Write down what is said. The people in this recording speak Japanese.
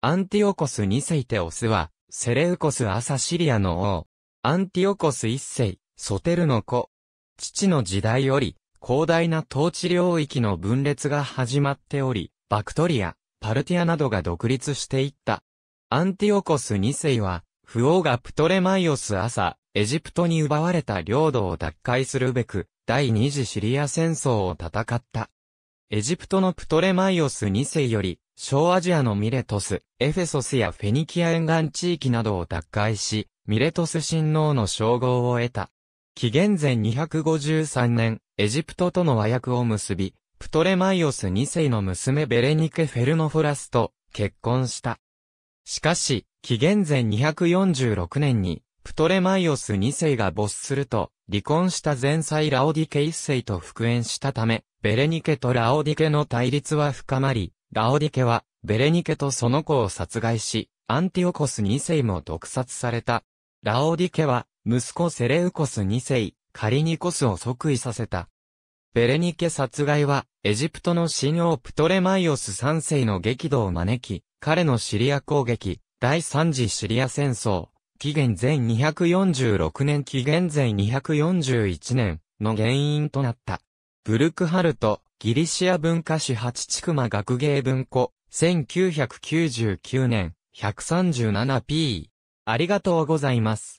アンティオコス2世テオスは、セレウコス朝シリアの王。アンティオコス1世、ソテルの子。父の時代より、広大な統治領域の分裂が始まっており、バクトリア、パルティアなどが独立していった。アンティオコス2世は、不王がプトレマイオス朝、エジプトに奪われた領土を奪回するべく、第二次シリア戦争を戦った。エジプトのプトレマイオス2世より、小アジアのミレトス、エフェソスやフェニキア沿岸地域などを奪回し、ミレトス親王の称号を得た。紀元前253年、エジプトとの和訳を結び、プトレマイオス2世の娘ベレニケ・フェルノフラスと結婚した。しかし、紀元前246年に、プトレマイオス2世が没すると、離婚した前妻ラオディケ1世と復縁したため、ベレニケとラオディケの対立は深まり、ラオディケは、ベレニケとその子を殺害し、アンティオコス2世も毒殺された。ラオディケは、息子セレウコス2世、カリニコスを即位させた。ベレニケ殺害は、エジプトの新王プトレマイオス3世の激怒を招き、彼のシリア攻撃、第3次シリア戦争、紀元前246年紀元前241年の原因となった。ブルクハルト、ギリシア文化史八地熊学芸文庫、1999年、137p。ありがとうございます。